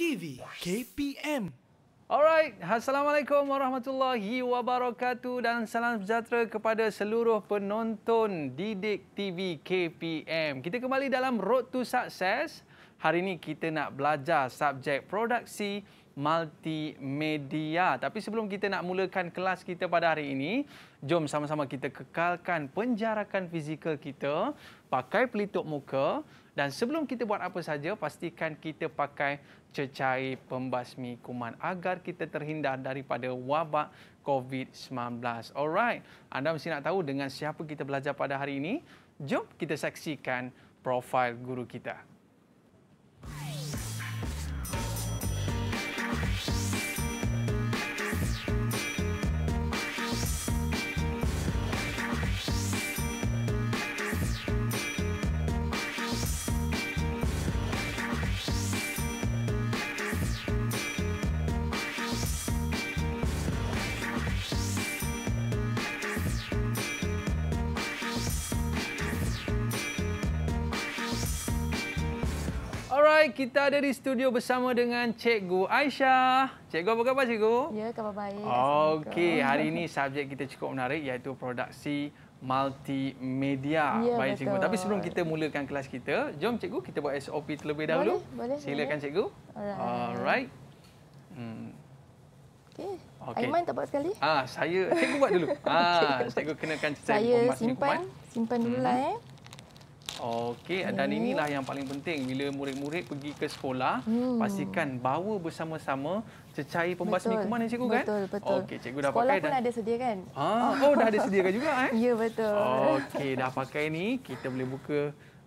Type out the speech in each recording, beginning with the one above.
TV KPM. Alright, Assalamualaikum Warahmatullahi Wabarakatuh dan salam sejahtera kepada seluruh penonton Didik TV KPM. Kita kembali dalam Road to Success. Hari ini kita nak belajar subjek produksi multimedia. Tapi sebelum kita nak mulakan kelas kita pada hari ini, jom sama-sama kita kekalkan penjarakan fizikal kita, pakai pelitup muka dan sebelum kita buat apa saja, pastikan kita pakai cecair pembasmi kuman agar kita terhindar daripada wabak COVID-19. Alright, anda mesti nak tahu dengan siapa kita belajar pada hari ini. Jom kita saksikan profil guru kita. Hai. Hai, kita ada di studio bersama dengan Cikgu Aisyah. Cikgu apa khabar Cikgu? Ya, khabar baik. Okey, hari ini subjek kita cukup menarik iaitu produksi multimedia. Ya, baik betul. Cikgu, tapi sebelum kita mulakan kelas kita, jom Cikgu kita buat SOP terlebih dahulu. Boleh, boleh. Silakan boleh. Cikgu. Alright. Hmm. Okey. Okay. Aiman tak buat sekali? Ah, saya Cikgu buat dulu. Ah, Cikgu kenakan saya, saya kumas, simpan, simpan dulu lah mhm. eh. Okey, dan oh. inilah yang paling penting bila murid-murid pergi ke sekolah, hmm. pastikan bawa bersama-sama secai pembasmi betul. kuman ya cikgu kan? Betul, betul. Okey, cikgu dah sekolah pakai dah. ada sediakan. Ha, ah, oh dah ada sediakan juga eh? ya, betul. Okey, dah pakai ni kita boleh buka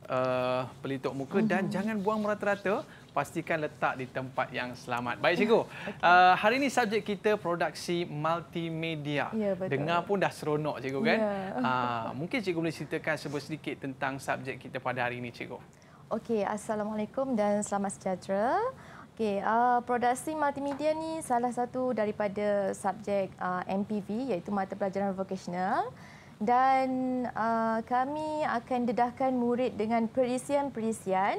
uh, pelitok muka dan hmm. jangan buang merata-rata pastikan letak di tempat yang selamat. Baik cikgu. Ah, okay. Uh, ah, hari ini subjek kita produksi multimedia. Ya, betul. Dengar pun dah seronok cikgu kan? Ya. Uh, mungkin cikgu boleh ceritakan sedikit tentang subjek kita pada hari ini cikgu. Okey, assalamualaikum dan selamat sejahtera. Okey, uh, produksi multimedia ni salah satu daripada subjek uh, MPV iaitu mata pelajaran vocational dan uh, kami akan dedahkan murid dengan perisian-perisian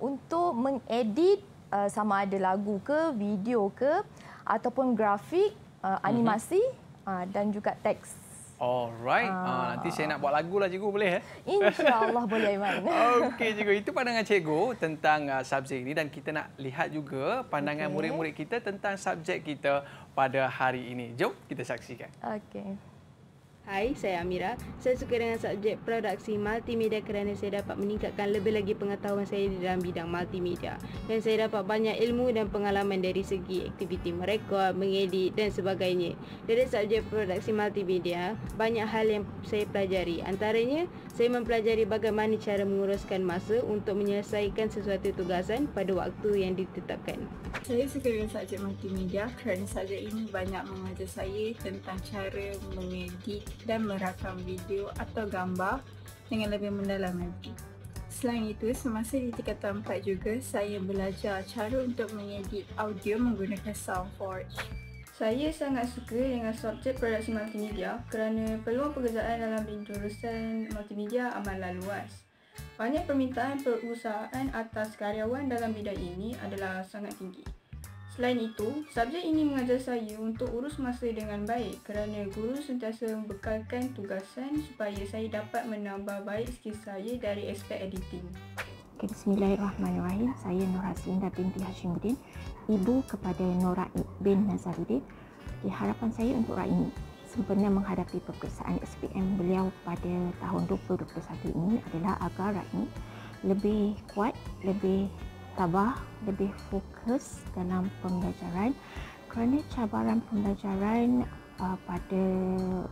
untuk mengedit uh, sama ada lagu ke, video ke ataupun grafik, uh, mhm. animasi mm-hmm. uh, dan juga teks. Alright. Ah. Uh, nanti saya nak buat lagu lah cikgu boleh eh? InsyaAllah boleh Aiman. Okey cikgu, itu pandangan cikgu tentang uh, subjek ini dan kita nak lihat juga pandangan okay. murid-murid kita tentang subjek kita pada hari ini. Jom kita saksikan. Okey. Hai, saya Amira. Saya suka dengan subjek produksi multimedia kerana saya dapat meningkatkan lebih lagi pengetahuan saya di dalam bidang multimedia. Dan saya dapat banyak ilmu dan pengalaman dari segi aktiviti merekod, mengedit dan sebagainya. Dari subjek produksi multimedia, banyak hal yang saya pelajari. Antaranya, saya mempelajari bagaimana cara menguruskan masa untuk menyelesaikan sesuatu tugasan pada waktu yang ditetapkan. Saya suka dengan subjek multimedia kerana subjek ini banyak mengajar saya tentang cara mengedit dan merakam video atau gambar dengan lebih mendalam lagi. Selain itu, semasa di tingkatan tempat juga, saya belajar cara untuk mengedit audio menggunakan SoundForge. Saya sangat suka dengan subjek produksi multimedia kerana peluang pekerjaan dalam bidang jurusan multimedia amatlah luas. Banyak permintaan perusahaan atas karyawan dalam bidang ini adalah sangat tinggi. Selain itu, subjek ini mengajar saya untuk urus masa dengan baik kerana guru sentiasa membekalkan tugasan supaya saya dapat menambah baik skill saya dari aspek editing. Okay, Bismillahirrahmanirrahim. Saya Nur Hasin dan binti Hashimuddin ibu kepada Nora bin Nazaruddin okay, harapan saya untuk Raini sempena menghadapi peperiksaan SPM beliau pada tahun 2021 ini adalah agar Raini lebih kuat, lebih tabah, lebih fokus dalam pembelajaran kerana cabaran pembelajaran uh, pada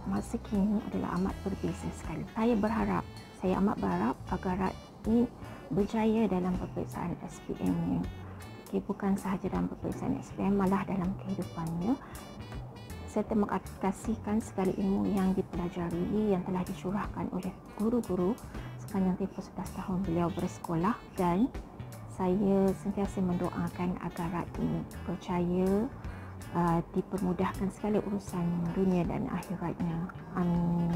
masa kini adalah amat berbeza sekali. Saya berharap, saya amat berharap agar Raini berjaya dalam peperiksaan SPM-nya dia bukan sahaja dalam perpisahan SPM malah dalam kehidupannya saya serta mengaplikasikan segala ilmu yang dipelajari yang telah dicurahkan oleh guru-guru sepanjang tempoh 11 tahun beliau bersekolah dan saya sentiasa mendoakan agar rakyat percaya uh, dipermudahkan segala urusan dunia dan akhiratnya. Amin.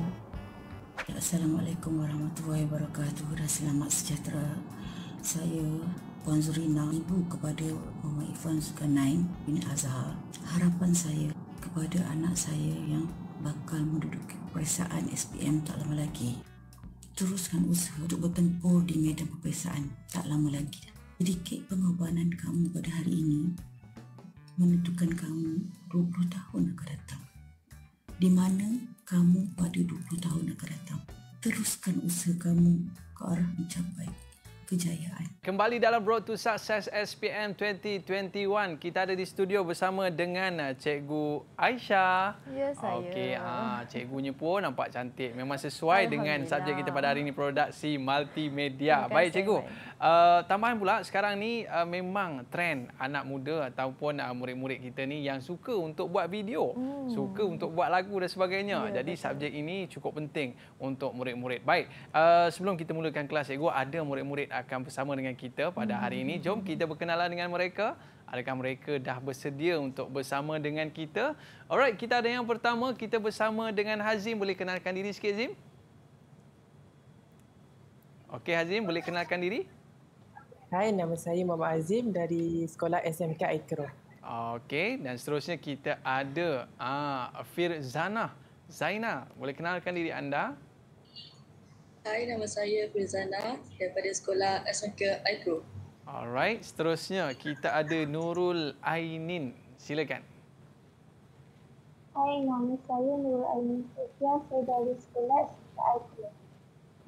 Assalamualaikum warahmatullahi wabarakatuh dan selamat sejahtera. Saya Puan Zerina, ibu kepada Mama Ifan Zulkarnain bin Azhar. Harapan saya kepada anak saya yang bakal menduduki periksaan SPM tak lama lagi. Teruskan usaha untuk bertempur di medan periksaan tak lama lagi. Sedikit pengorbanan kamu pada hari ini menentukan kamu 20 tahun akan datang. Di mana kamu pada 20 tahun akan datang. Teruskan usaha kamu ke arah mencapai kejayaan. Kembali dalam Road to Success SPM 2021. Kita ada di studio bersama dengan uh, Cikgu Aisyah. Ya, saya. Okey, ah, cikgunya pun nampak cantik. Memang sesuai dengan subjek kita pada hari ini, produksi multimedia. Baik, Cikgu. Baik. Uh, tambahan pula sekarang ni uh, memang trend anak muda ataupun uh, murid-murid kita ni yang suka untuk buat video, hmm. suka untuk buat lagu dan sebagainya. Yeah, Jadi betul. subjek ini cukup penting untuk murid-murid. Baik, uh, sebelum kita mulakan kelas, cikgu ada murid-murid akan bersama dengan kita pada hari ini. Hmm. Jom kita berkenalan dengan mereka. Adakah mereka dah bersedia untuk bersama dengan kita? Alright, kita ada yang pertama, kita bersama dengan Hazim. Boleh kenalkan diri sikit Hazim? Okey Hazim, boleh kenalkan diri? Hai, nama saya Muhammad Azim dari Sekolah SMK Aikro. Okey, dan seterusnya kita ada ah, Firzana. Zaina, boleh kenalkan diri anda? Hai, nama saya Firzana daripada Sekolah SMK Aikro. Alright, seterusnya kita ada Nurul Ainin. Silakan. Hai, nama saya Nurul Ainin. Saya dari Sekolah SMK Aikro.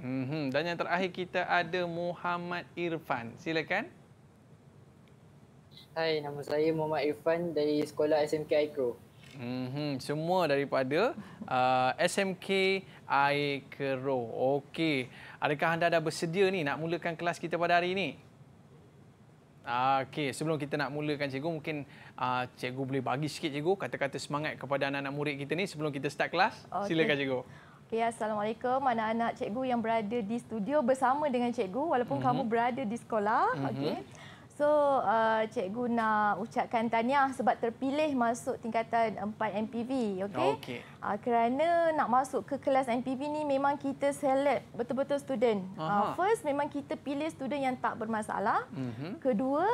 Mm-hmm. Dan yang terakhir kita ada Muhammad Irfan. Silakan. Hai, nama saya Muhammad Irfan dari Sekolah SMK Aikro. Mm-hmm. Semua daripada uh, SMK Aikro. Okey. Adakah anda dah bersedia ni nak mulakan kelas kita pada hari ini? Okey, sebelum kita nak mulakan cikgu, mungkin uh, cikgu boleh bagi sikit cikgu kata-kata semangat kepada anak-anak murid kita ni sebelum kita start kelas. Okay. Silakan cikgu. Ya, Assalamualaikum anak-anak cikgu yang berada di studio bersama dengan cikgu walaupun mm -hmm. kamu berada di sekolah. Mm -hmm. okay. So, uh, cikgu nak ucapkan tahniah sebab terpilih masuk tingkatan 4 MPV, okey? Okay. Uh, ah, kerana nak masuk ke kelas MPV ni memang kita select betul-betul student. Uh, first, memang kita pilih student yang tak bermasalah. Mm-hmm. Kedua,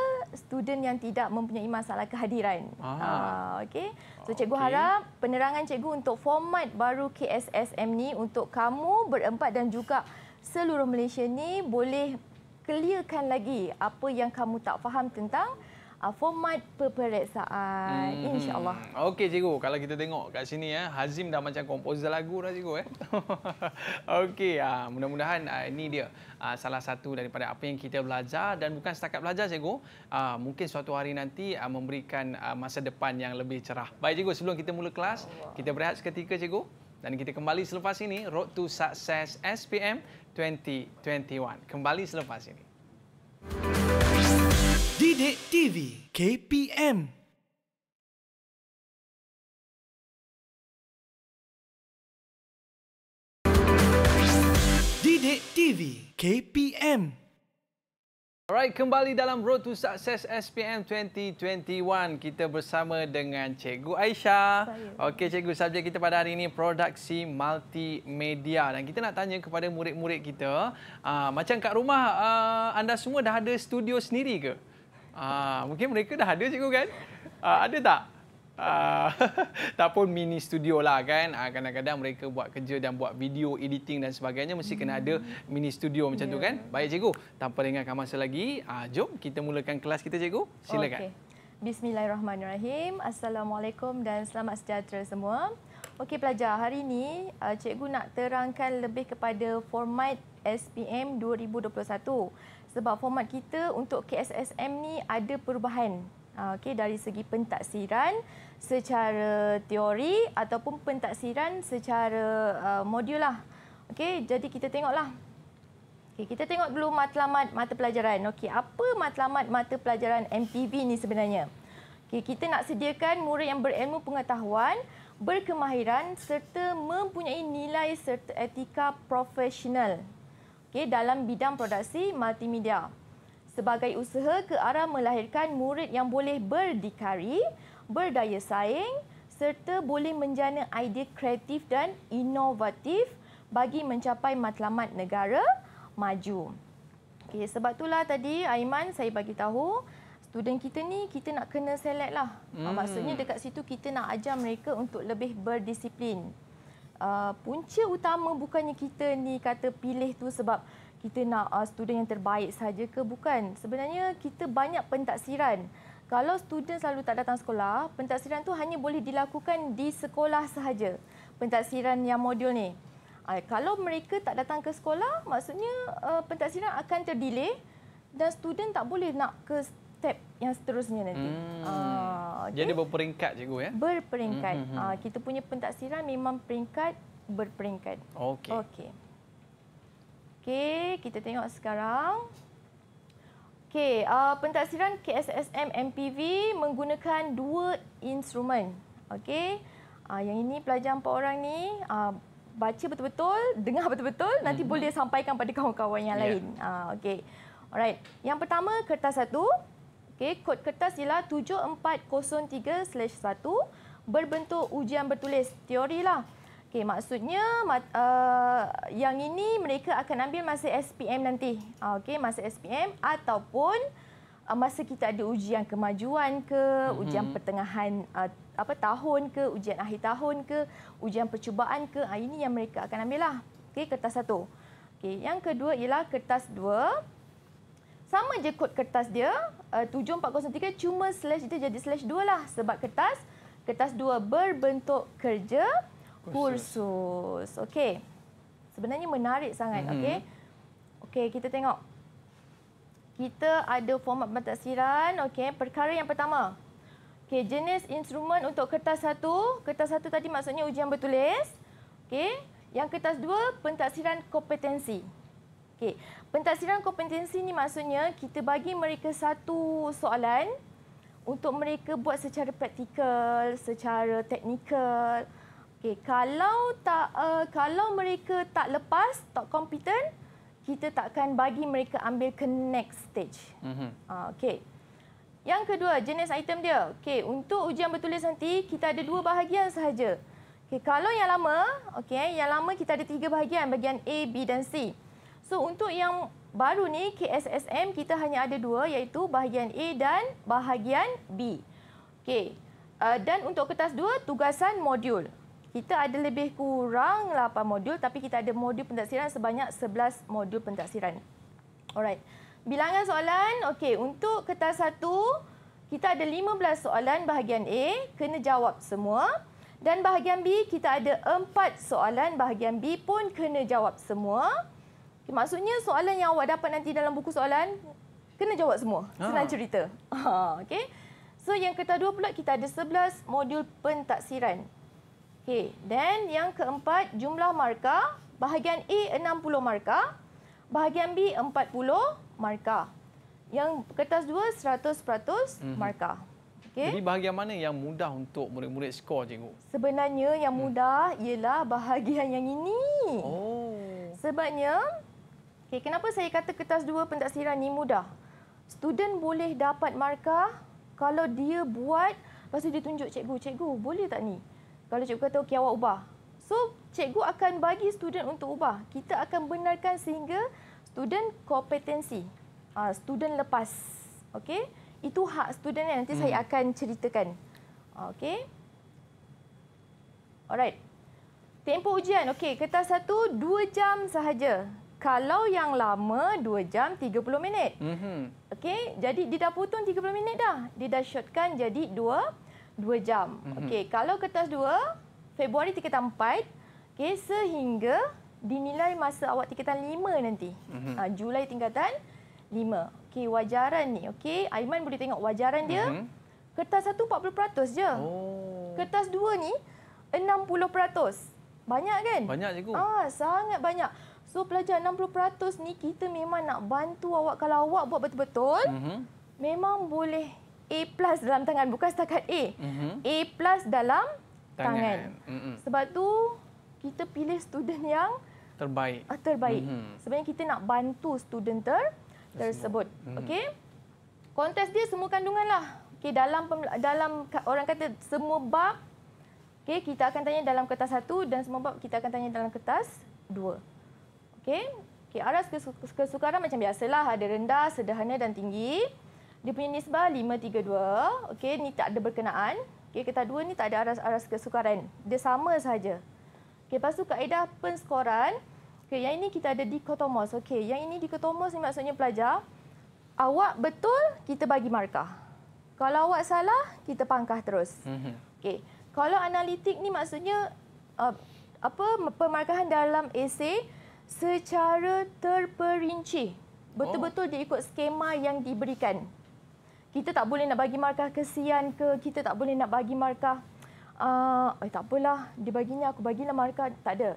student yang tidak mempunyai masalah kehadiran. Uh, okey? So, cikgu okay. harap penerangan cikgu untuk format baru KSSM ni untuk kamu berempat dan juga seluruh Malaysia ni boleh clearkan lagi apa yang kamu tak faham tentang uh, format peperiksaan hmm. insyaallah. Okey cikgu, kalau kita tengok kat sini ya, Hazim dah macam komposer lagu dah cikgu eh. Okey, ah mudah-mudahan ah, ini dia ah, salah satu daripada apa yang kita belajar dan bukan setakat belajar cikgu, ah, mungkin suatu hari nanti memberikan masa depan yang lebih cerah. Baik cikgu, sebelum kita mula kelas, Allah. kita berehat seketika cikgu dan kita kembali selepas ini Road to Success SPM 2021. Kembali selepas ini. Didik TV KPM Didik TV KPM Alright, kembali dalam Road to Success SPM 2021. Kita bersama dengan Cikgu Aisyah. Okey, Cikgu, subjek kita pada hari ini produksi multimedia. Dan kita nak tanya kepada murid-murid kita, uh, macam kat rumah uh, anda semua dah ada studio sendiri ke? Uh, mungkin mereka dah ada, Cikgu kan? Uh, ada tak? Ah, tak pun mini studio lah kan. Ah, kadang-kadang mereka buat kerja dan buat video editing dan sebagainya mesti hmm. kena ada mini studio macam yeah. tu ya. kan. Baik cikgu, tanpa lengahkan masa lagi, uh, jom kita mulakan kelas kita cikgu. Silakan. Okay. Bismillahirrahmanirrahim. Assalamualaikum dan selamat sejahtera semua. Okey pelajar, hari ini uh, cikgu nak terangkan lebih kepada format SPM 2021. Sebab format kita untuk KSSM ni ada perubahan Ah, okey, dari segi pentaksiran secara teori ataupun pentaksiran secara uh, modul lah. Okey, jadi kita tengoklah. Okey, kita tengok dulu matlamat mata pelajaran. Okey, apa matlamat mata pelajaran MPV ni sebenarnya? Okey, kita nak sediakan murid yang berilmu pengetahuan, berkemahiran serta mempunyai nilai serta etika profesional. Okey, dalam bidang produksi multimedia sebagai usaha ke arah melahirkan murid yang boleh berdikari, berdaya saing serta boleh menjana idea kreatif dan inovatif bagi mencapai matlamat negara maju. Okay, sebab itulah tadi Aiman saya bagi tahu student kita ni kita nak kena select lah. Ah, hmm. Maksudnya dekat situ kita nak ajar mereka untuk lebih berdisiplin. Uh, punca utama bukannya kita ni kata pilih tu sebab kita nak uh, student yang terbaik saja ke bukan sebenarnya kita banyak pentaksiran kalau student selalu tak datang sekolah pentaksiran tu hanya boleh dilakukan di sekolah sahaja pentaksiran yang modul ni uh, kalau mereka tak datang ke sekolah maksudnya uh, pentaksiran akan terdelay dan student tak boleh nak ke step yang seterusnya nanti hmm. uh, ah, okay. jadi berperingkat cikgu ya berperingkat hmm, hmm, hmm. Uh, kita punya pentaksiran memang peringkat berperingkat okey okey Okey, kita tengok sekarang. Okey, uh, pentaksiran KSSM MPV menggunakan dua instrumen. Okey, uh, yang ini pelajar empat orang ni uh, baca betul-betul, dengar betul-betul, nanti mm-hmm. boleh sampaikan pada kawan-kawan yang yeah. lain. Uh, Okey, alright. Yang pertama, kertas satu. Okey, kod kertas ialah 7403-1 berbentuk ujian bertulis teori lah. Okey, maksudnya uh, yang ini mereka akan ambil masa SPM nanti. Ah, okey, masa SPM ataupun uh, masa kita ada ujian kemajuan ke, mm-hmm. ujian pertengahan uh, apa tahun ke, ujian akhir tahun ke, ujian percubaan ke. Uh, ini yang mereka akan ambil lah. Okey, kertas satu. Okey, yang kedua ialah kertas dua. Sama je kod kertas dia, tujuh empat uh, tiga cuma slash dia jadi slash dua lah. Sebab kertas, kertas dua berbentuk kerja kursus. Okey. Sebenarnya menarik sangat, mm-hmm. okey. Okey, kita tengok. Kita ada format pentaksiran, okey. Perkara yang pertama. Okey, jenis instrumen untuk kertas satu. Kertas satu tadi maksudnya ujian bertulis. Okey. Yang kertas dua, pentaksiran kompetensi. Okey. Pentaksiran kompetensi ni maksudnya kita bagi mereka satu soalan untuk mereka buat secara praktikal, secara teknikal. Okay, kalau tak uh, kalau mereka tak lepas, tak competent, kita takkan bagi mereka ambil ke next stage. mm Uh, ah, okay. Yang kedua, jenis item dia. Okey, untuk ujian bertulis nanti, kita ada dua bahagian sahaja. Okey, kalau yang lama, okey, yang lama kita ada tiga bahagian, bahagian A, B dan C. So untuk yang baru ni KSSM kita hanya ada dua iaitu bahagian A dan bahagian B. Okey. Uh, dan untuk kertas dua tugasan modul. Kita ada lebih kurang 8 modul tapi kita ada modul pentaksiran sebanyak 11 modul pentaksiran. Alright. Bilangan soalan, okey, untuk kertas satu kita ada 15 soalan bahagian A, kena jawab semua. Dan bahagian B kita ada 4 soalan bahagian B pun kena jawab semua. Okay, maksudnya soalan yang awak dapat nanti dalam buku soalan kena jawab semua. Ah. Senang cerita. okey. So yang kertas dua pula kita ada 11 modul pentaksiran. Okey, then yang keempat jumlah markah bahagian A 60 markah, bahagian B 40 markah. Yang kertas 2 100% mhm. markah. Okay. Jadi bahagian mana yang mudah untuk murid-murid skor cikgu? Sebenarnya yang hmm. mudah ialah bahagian yang ini. Oh. Sebabnya okay, kenapa saya kata kertas dua pentaksiran ini mudah? Student boleh dapat markah kalau dia buat lepas dia tunjuk cikgu, cikgu boleh tak ni? Kalau cikgu kata, okey awak ubah. So, cikgu akan bagi student untuk ubah. Kita akan benarkan sehingga student kompetensi. Uh, student lepas. okay? Itu hak student yang nanti hmm. saya akan ceritakan. okay? Alright. Tempoh ujian. okay? kertas satu, dua jam sahaja. Kalau yang lama, dua jam, tiga puluh minit. Mm -hmm. Okey, jadi dia dah potong tiga puluh minit dah. Dia dah shortkan jadi dua 2 jam. Mm-hmm. Okey, kalau kertas 2, Februari tiketan 4, okay, sehingga dinilai masa awak tiketan 5 nanti. Mm-hmm. Uh, Julai tingkatan 5. Okey, wajaran ni. Okey, Aiman boleh tengok wajaran dia. Mm-hmm. Kertas 1 40% je. Oh. Kertas 2 ni 60%. Banyak kan? Banyak cikgu. Ah, sangat banyak. So pelajar 60% ni kita memang nak bantu awak kalau awak buat betul-betul. Mm-hmm. Memang boleh A plus dalam tangan bukan setakat A. Mm-hmm. A plus dalam tangan. tangan. Mm-hmm. Sebab tu kita pilih student yang terbaik. Uh, terbaik. Mm-hmm. Sebenarnya kita nak bantu student ter- tersebut. Mm-hmm. Okey. Kontes dia semua kandungan lah. Okey dalam dalam orang kata semua bab okey kita akan tanya dalam kertas satu dan semua bab kita akan tanya dalam kertas dua. Okey. Okey aras kesukaran macam biasalah ada rendah, sederhana dan tinggi. Dia punya nisbah 532. Okey, ni tak ada berkenaan. Okey, kita dua ni tak ada aras-aras kesukaran. Dia sama saja. Okey, lepas tu kaedah penskoran. Okey, yang ini kita ada dikotomos. Okey, yang ini dikotomos ni maksudnya pelajar awak betul kita bagi markah. Kalau awak salah, kita pangkah terus. Mhm. Okey. Kalau analitik ni maksudnya uh, apa pemarkahan dalam esei secara terperinci. Betul-betul oh. dia skema yang diberikan kita tak boleh nak bagi markah kesian ke, kita tak boleh nak bagi markah, uh, eh tak apalah, dia baginya aku bagilah markah, tak ada.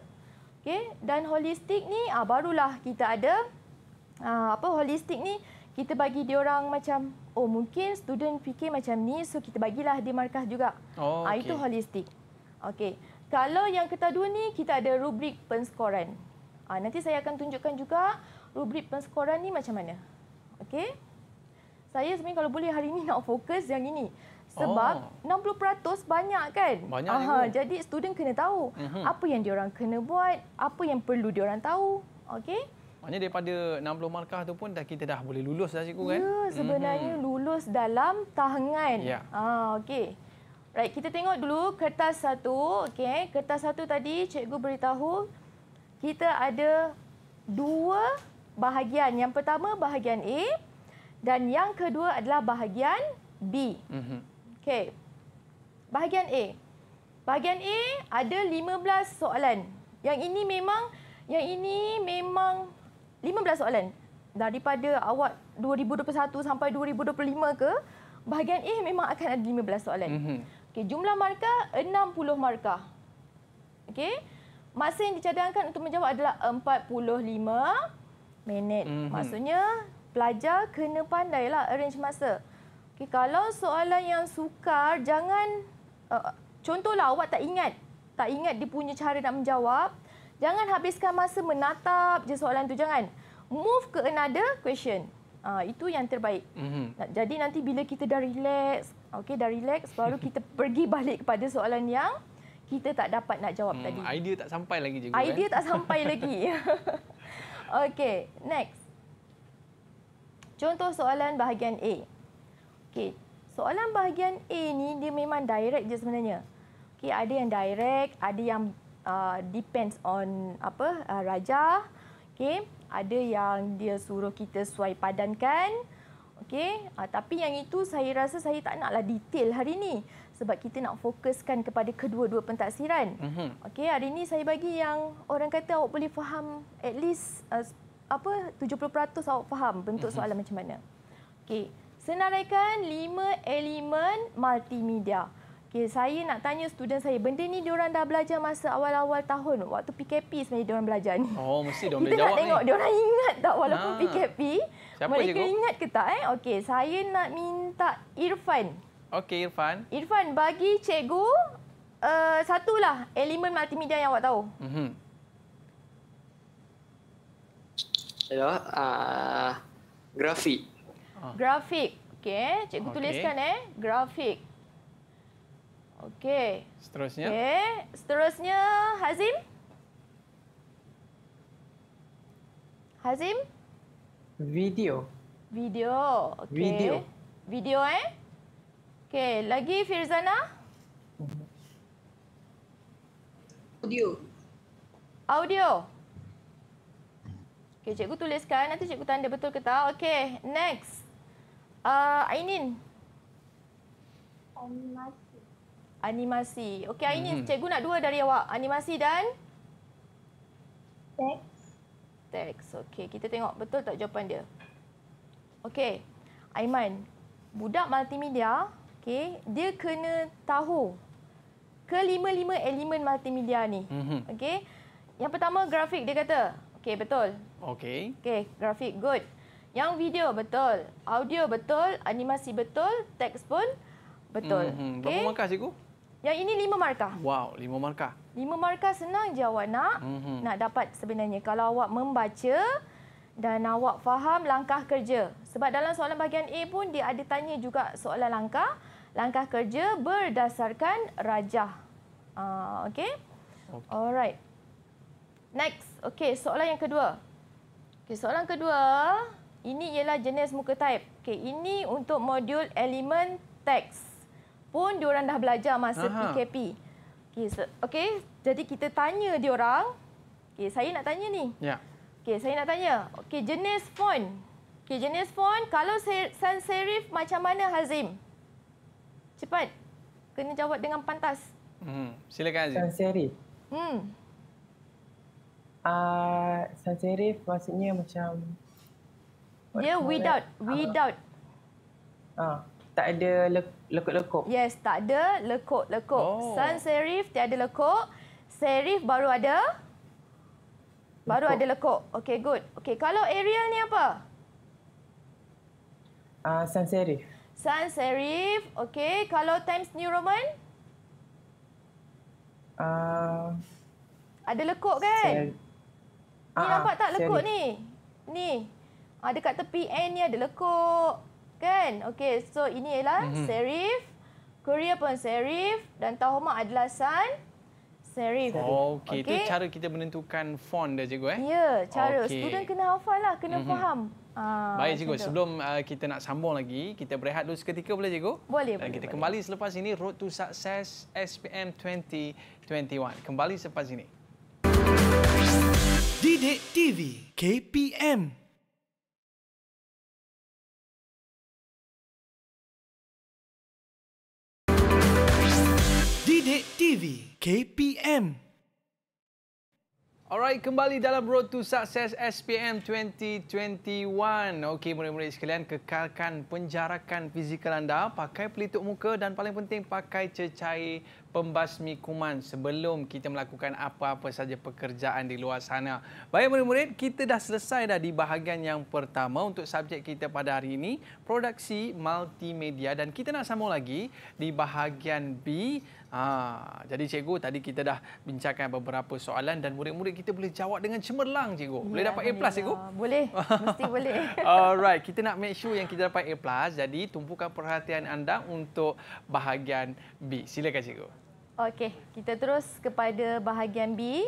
Okay? Dan holistik ni, uh, barulah kita ada, uh, apa holistik ni, kita bagi dia orang macam, oh mungkin student fikir macam ni, so kita bagilah dia markah juga. Oh, okay. uh, itu holistik. Okay. Kalau yang ketadu ni, kita ada rubrik penskoran. Uh, nanti saya akan tunjukkan juga rubrik penskoran ni macam mana. Okay? saya sebenarnya kalau boleh hari ini nak fokus yang ini. Sebab oh. 60% banyak kan? Banyak Aha, jadi student kena tahu mm-hmm. apa yang dia orang kena buat, apa yang perlu dia orang tahu. Okey? Maknanya daripada 60 markah tu pun dah kita dah boleh lulus dah cikgu kan? Ya, sebenarnya mm-hmm. lulus dalam tahangan. Yeah. Ah, okey. Right, kita tengok dulu kertas satu. Okey, kertas satu tadi cikgu beritahu kita ada dua bahagian. Yang pertama bahagian A, dan yang kedua adalah bahagian B. Mm-hmm. Okey. Bahagian A. Bahagian A ada 15 soalan. Yang ini memang yang ini memang 15 soalan. Daripada awak 2021 sampai 2025 ke, bahagian A memang akan ada 15 soalan. Mm-hmm. Okey, jumlah markah 60 markah. Okey. Masa yang dicadangkan untuk menjawab adalah 45 minit. Mm-hmm. Maksudnya pelajar kena pandai lah arrange masa. Okay, kalau soalan yang sukar, jangan... Uh, contohlah awak tak ingat. Tak ingat dia punya cara nak menjawab. Jangan habiskan masa menatap je soalan tu Jangan. Move ke another question. Uh, itu yang terbaik. Mm -hmm. Jadi nanti bila kita dah relax, okay, dah relax, baru kita pergi balik kepada soalan yang kita tak dapat nak jawab hmm, tadi. Idea tak sampai lagi. juga. idea eh? tak sampai lagi. okay, next. Contoh soalan bahagian A. Okey, soalan bahagian A ni dia memang direct je sebenarnya. Okey, ada yang direct, ada yang uh, depends on apa uh, raja. Okey, ada yang dia suruh kita suai padankan. Okey, uh, tapi yang itu saya rasa saya tak naklah detail hari ini sebab kita nak fokuskan kepada kedua-dua pentaksiran. Mm -hmm. Okey, hari ini saya bagi yang orang kata awak boleh faham at least uh, apa 70% awak faham bentuk soalan mhm. macam mana. Okey, senaraikan lima elemen multimedia. Okey, saya nak tanya student saya, benda ni diorang dah belajar masa awal-awal tahun waktu PKP sebenarnya diorang belajar ni. Oh, mesti diorang Kita boleh jawab. Kita tengok ni. diorang ingat tak walaupun ha. Ah. PKP. Siapa mereka cikgu? ingat ke tak eh? Okey, saya nak minta Irfan. Okey, Irfan. Irfan bagi cikgu uh, satulah elemen multimedia yang awak tahu. Mhm. adalah uh, grafik. Ah. Grafik. Okey, cikgu okay. tuliskan eh. Grafik. Okey. Seterusnya. Okey, seterusnya Hazim. Hazim. Video. Video. Okey. Video. Video eh. Okey, lagi Firzana. Audio. Audio. Okey, cikgu tuliskan. Nanti cikgu tanda betul ke tak. Okey, next. Uh, Ainin. Animasi. Animasi. Okey, Ainin. Hmm. Cikgu nak dua dari awak. Animasi dan? Teks. Teks. Okey, kita tengok betul tak jawapan dia. Okey, Aiman. Budak multimedia, okay, dia kena tahu kelima-lima elemen multimedia ni. Mm -hmm. okay. Yang pertama, grafik. Dia kata, Okey, betul. Okey. Okey, grafik good. Yang video betul, audio betul, animasi betul, teks pun betul. Mm-hmm. Mhm. Okay. Berapa markah cikgu? Yang ini lima markah. Wow, lima markah. Lima markah senang je awak nak mm-hmm. nak dapat sebenarnya. Kalau awak membaca dan awak faham langkah kerja. Sebab dalam soalan bahagian A pun dia ada tanya juga soalan langkah. Langkah kerja berdasarkan rajah. Uh, ah, okay? okay. Alright. Next. Okey, soalan yang kedua. Okey, soalan kedua. Ini ialah jenis muka type. Okey, ini untuk modul elemen teks. Pun diorang dah belajar masa Aha. PKP. Okey, so, okay, jadi kita tanya diorang. Okey, saya nak tanya ni. Ya. Okey, saya nak tanya. Okey, jenis font. Okey, jenis font. Kalau sans serif macam mana Hazim? Cepat. Kena jawab dengan pantas. Hmm, silakan Hazim. Sans serif. Hmm sans ah, serif maksudnya macam yeah, without that? without ah uh, tak ada lekuk-lekuk. Yes, tak ada lekuk-lekuk. Oh. Sans serif tak ada lekuk. Serif baru ada baru ada lekuk. Okay, good. Okay, kalau Arial ni apa? Ah uh, sans serif. San serif. Okay, kalau Times New Roman? Ah uh, ada lekuk kan? Ser- Ni uh, nampak tak lekuk ni? Ni. Ah, dekat tepi N ni ada lekuk. Kan? Okey, so ini ialah mm-hmm. serif. Korea pun serif. Dan Tahoma adalah san. Serif. Oh, okey. Itu cara kita menentukan font dah cikgu. Eh? Ya, cara. Okay. Student kena hafal lah. Kena mm-hmm. faham. Ah, Baik cikgu, cikgu. sebelum uh, kita nak sambung lagi, kita berehat dulu seketika boleh cikgu? Boleh, Dan boleh. Kita boleh. kembali selepas ini, Road to Success SPM 2021. Kembali selepas ini. Thank you. Sidik TV KPM Sidik TV KPM Alright, kembali dalam Road to Success SPM 2021. Okey, murid-murid sekalian, kekalkan penjarakan fizikal anda. Pakai pelitup muka dan paling penting, pakai cecair pembasmi kuman sebelum kita melakukan apa-apa saja pekerjaan di luar sana. Baik murid-murid, kita dah selesai dah di bahagian yang pertama untuk subjek kita pada hari ini, produksi multimedia dan kita nak sambung lagi di bahagian B. Ha, jadi cikgu tadi kita dah bincangkan beberapa soalan dan murid-murid kita boleh jawab dengan cemerlang cikgu. Ya, boleh dapat A+ plus, cikgu? Boleh. Mesti boleh. Alright, kita nak make sure yang kita dapat A+. Jadi tumpukan perhatian anda untuk bahagian B. Silakan cikgu. Okey, kita terus kepada bahagian B.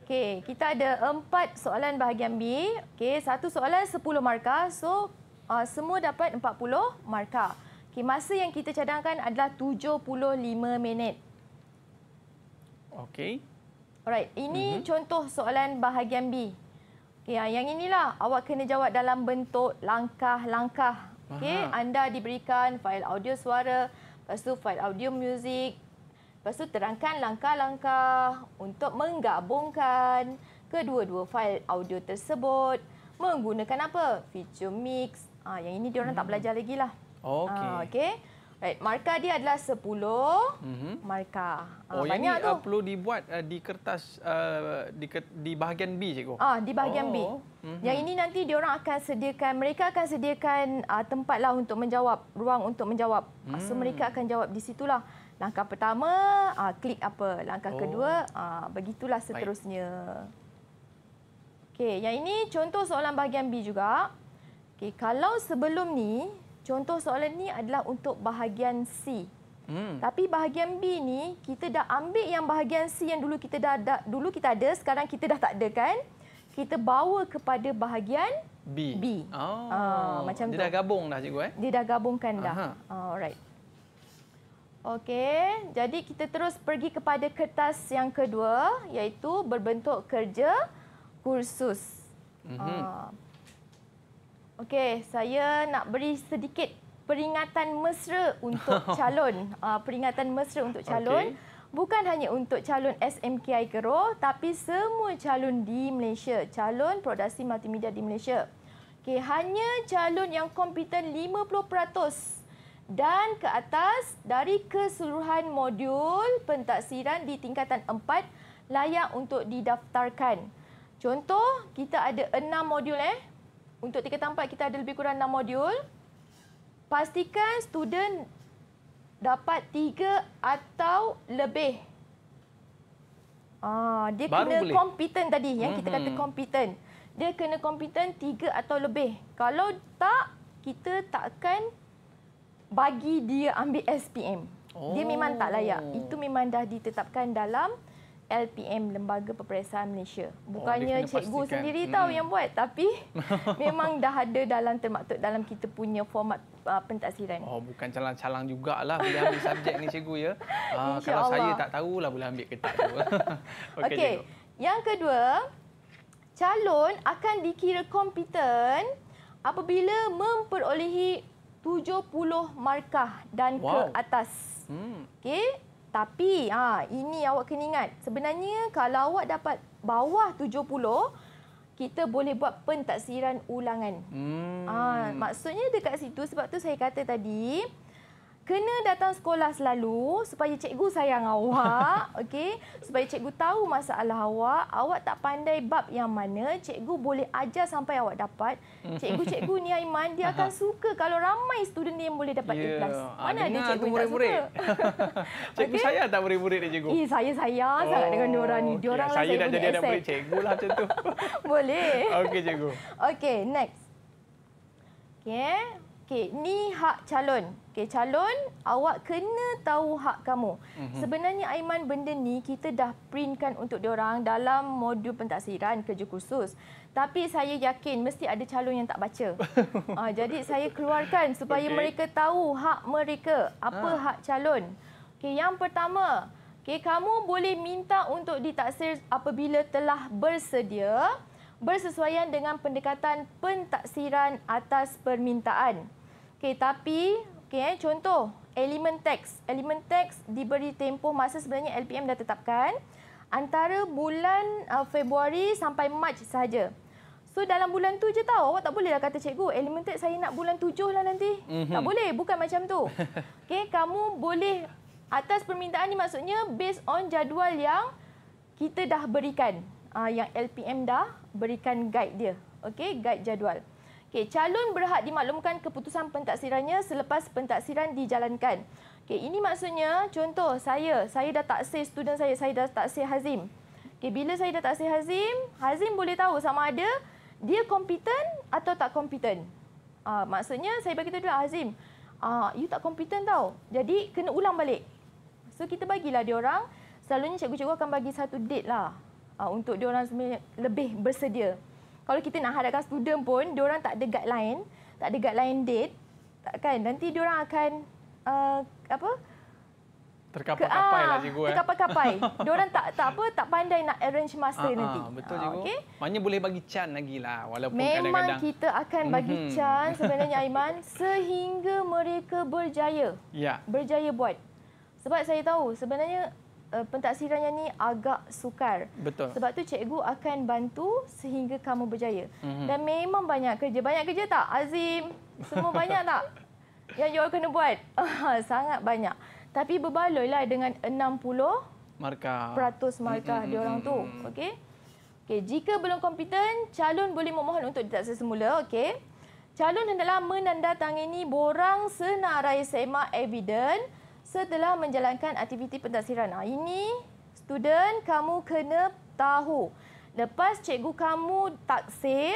Okey, kita ada empat soalan bahagian B. Okey, satu soalan sepuluh markah. So, uh, semua dapat empat puluh markah. Okey, masa yang kita cadangkan adalah tujuh puluh lima minit. Okey. Alright, ini uh-huh. contoh soalan bahagian B. Okey, ah, yang inilah awak kena jawab dalam bentuk langkah-langkah. Okey, anda diberikan fail audio suara, lepas tu fail audio muzik, Lepas tu terangkan langkah-langkah untuk menggabungkan kedua-dua fail audio tersebut menggunakan apa? Feature mix. Ah yang ini dia orang hmm. tak belajar lagi lah. Okey. Ha, Okey. Right, markah dia adalah 10 mm-hmm. markah. Ah, oh, banyak yang ini tu. Ah, perlu dibuat uh, di kertas uh, di, di bahagian B cikgu. Ah, di bahagian oh. B. Mm-hmm. Yang ini nanti dia orang akan sediakan mereka akan sediakan uh, tempatlah untuk menjawab, ruang untuk menjawab. Mm. So hmm. mereka akan jawab di situlah. Langkah pertama, uh, klik apa. Langkah oh. kedua, uh, begitulah seterusnya. Okey, yang ini contoh soalan bahagian B juga. Okey, kalau sebelum ni, contoh soalan ni adalah untuk bahagian C. Hmm. Tapi bahagian B ni kita dah ambil yang bahagian C yang dulu kita dah, dah dulu kita ada, sekarang kita dah tak ada kan? Kita bawa kepada bahagian B. B. Oh. Uh, macam dia tu. dah gabung dah cikgu eh? Dia dah gabungkan dah. Uh, alright. Okey, jadi kita terus pergi kepada kertas yang kedua iaitu berbentuk kerja kursus. Mm-hmm. Okey, saya nak beri sedikit peringatan mesra untuk calon. Ah, peringatan mesra untuk calon. Okay. Bukan hanya untuk calon SMKI Keroh tapi semua calon di Malaysia, calon produksi multimedia di Malaysia. Okay, hanya calon yang kompeten dan ke atas dari keseluruhan modul pentaksiran di tingkatan 4 layak untuk didaftarkan. Contoh, kita ada 6 modul eh. Untuk tingkatan 4 kita ada lebih kurang 6 modul. Pastikan student dapat 3 atau lebih. Ah, dia Baru kena boleh. competent tadi yang kita kata competent. Mhm. Dia kena competent 3 atau lebih. Kalau tak kita takkan bagi dia ambil SPM. Oh. Dia memang tak layak. Oh. Itu memang dah ditetapkan dalam LPM Lembaga Peperiksaan Malaysia. Oh, Bukannya oh, cikgu pastikan. Hmm. sendiri hmm. tahu yang buat tapi memang dah ada dalam termaktub dalam kita punya format uh, pentaksiran. Oh bukan calang-calang jugalah boleh ambil subjek ni cikgu ya. Uh, kalau Allah. saya tak tahu, lah boleh ambil ke tu. Okey. Okay. Yang kedua, calon akan dikira kompeten apabila memperolehi 70 markah dan wow. ke atas. Hmm. Okey, tapi ha ini awak kena ingat. Sebenarnya kalau awak dapat bawah 70, kita boleh buat pentaksiran ulangan. Hmm. Ha, maksudnya dekat situ sebab tu saya kata tadi, kena datang sekolah selalu supaya cikgu sayang awak, okey? Supaya cikgu tahu masalah awak. Awak tak pandai bab yang mana, cikgu boleh ajar sampai awak dapat. Hmm. Cikgu-cikgu ni Aiman dia akan suka kalau ramai student dia yang boleh dapat A+. Yeah. Mana ah, ada cikgu murid -murid. suka? cikgu okay. saya tak murid-murid dia cikgu. Eh, saya sayang oh, sangat dengan dia orang ni. Dia orang okay. lah saya dah jadi ada murid cikgu lah macam tu. boleh. Okey cikgu. Okey, next. Okey. Okey, ni hak calon. Okey, calon, awak kena tahu hak kamu. Mm -hmm. Sebenarnya Aiman benda ni kita dah printkan untuk diorang dalam modul pentaksiran kerja khusus. Tapi saya yakin mesti ada calon yang tak baca. uh, jadi saya keluarkan supaya okay. mereka tahu hak mereka, apa ha. hak calon. Okey, yang pertama, okey kamu boleh minta untuk ditaksir apabila telah bersedia bersesuaian dengan pendekatan pentaksiran atas permintaan. Okey, tapi okey eh, contoh elemen teks. Elemen teks diberi tempoh masa sebenarnya LPM dah tetapkan antara bulan uh, Februari sampai Mac saja. So dalam bulan tu je tahu awak tak boleh lah kata cikgu elemen teks saya nak bulan tujuh lah nanti. Mm-hmm. Tak boleh, bukan macam tu. Okey, kamu boleh atas permintaan ni maksudnya based on jadual yang kita dah berikan. Uh, yang LPM dah berikan guide dia. Okey, guide jadual. Okey, calon berhak dimaklumkan keputusan pentaksirannya selepas pentaksiran dijalankan. Okey, ini maksudnya contoh saya, saya dah taksir student saya, saya dah taksir Hazim. Okey, bila saya dah taksir Hazim, Hazim boleh tahu sama ada dia kompeten atau tak kompeten. Uh, ah, maksudnya saya bagi tahu dulu Hazim, uh, you tak kompeten tau. Jadi kena ulang balik. So kita bagilah dia orang, selalunya cikgu-cikgu akan bagi satu date lah ah, untuk diorang lebih bersedia kalau kita nak hadapkan student pun dia orang tak ada guideline tak ada guideline date tak takkan nanti dia orang akan uh, apa terkapai-kapai lah ah, cikgu eh. Terkapai-kapai. Orang tak tak apa tak pandai nak arrange masa ah, ah nanti. betul ah, cikgu. Okay. Maknanya boleh bagi chance lagi lah walaupun Memang kadang-kadang. kita akan mhm. bagi mm-hmm. chance sebenarnya Aiman sehingga mereka berjaya. Ya. Berjaya buat. Sebab saya tahu sebenarnya uh, eh, pentaksiran yang ni agak sukar. Betul. Sebab tu cikgu akan bantu sehingga kamu berjaya. Mm-hmm. Dan memang banyak kerja. Banyak kerja tak Azim? Semua banyak tak yang you kena buat? Ah, sangat banyak. Tapi berbaloi lah dengan 60% markah, peratus markah mm-hmm. diorang mhm, tu. Mhm. Okay? Okay, jika belum kompeten, calon boleh memohon untuk ditaksir semula. Okay? Calon hendaklah menandatangani borang senarai semak evidence setelah menjalankan aktiviti pentasiran. nah ini student kamu kena tahu. Lepas cikgu kamu taksir,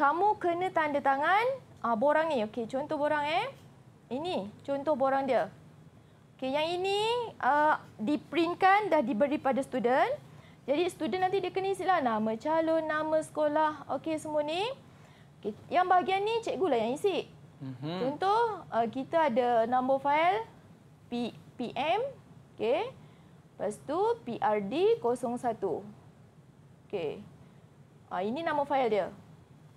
kamu kena tanda tangan ha, borang ni. Okey, contoh borang eh. Ini contoh borang dia. Okey, yang ini uh, diprintkan dah diberi pada student. Jadi student nanti dia kena isilah nama calon, nama sekolah. Okey, semua ni. Okay, yang bahagian ni cikgu lah yang isi. Mm Contoh ah, kita ada nombor file P, PM okey lepas tu PRD 01 okey ha, ini nama fail dia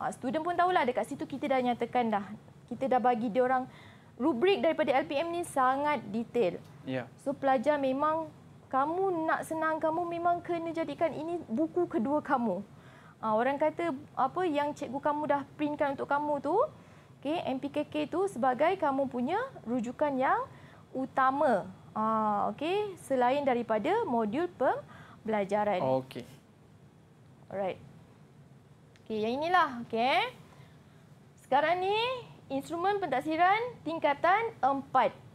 ha, student pun tahulah dekat situ kita dah nyatakan dah kita dah bagi dia orang rubrik daripada LPM ni sangat detail yeah. so pelajar memang kamu nak senang kamu memang kena jadikan ini buku kedua kamu ha, orang kata apa yang cikgu kamu dah printkan untuk kamu tu okay MPKK tu sebagai kamu punya rujukan yang utama ah, okey selain daripada modul pembelajaran. Okey. Alright. Okey, yang inilah okey. Eh. Sekarang ni instrumen pentaksiran tingkatan 4.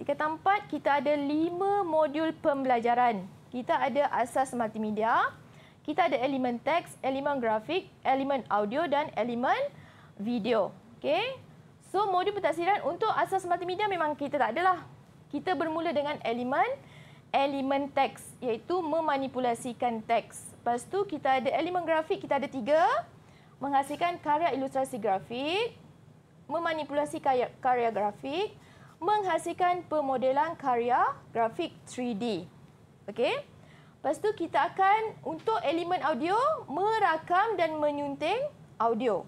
Tingkatan 4 kita ada 5 modul pembelajaran. Kita ada asas multimedia, kita ada elemen teks, elemen grafik, elemen audio dan elemen video. Okey. So modul pentaksiran untuk asas multimedia memang kita tak ada lah. Kita bermula dengan elemen elemen teks iaitu memanipulasikan teks. Lepas tu kita ada elemen grafik, kita ada tiga. Menghasilkan karya ilustrasi grafik, memanipulasi karya, karya grafik, menghasilkan pemodelan karya grafik 3D. Okey. Lepas tu kita akan untuk elemen audio merakam dan menyunting audio.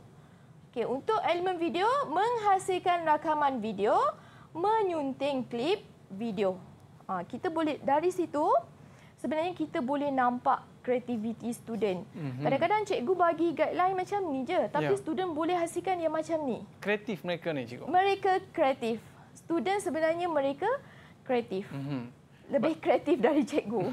Okey, untuk elemen video menghasilkan rakaman video, menyunting klip video. Ha, kita boleh dari situ sebenarnya kita boleh nampak kreativiti student. Mhm. Kadang-kadang cikgu bagi guideline macam ni je tapi ya. student boleh hasilkan yang macam ni. Kreatif mereka ni cikgu. Mereka kreatif. Student sebenarnya mereka kreatif. Mm -hmm. Lebih kreatif dari cikgu.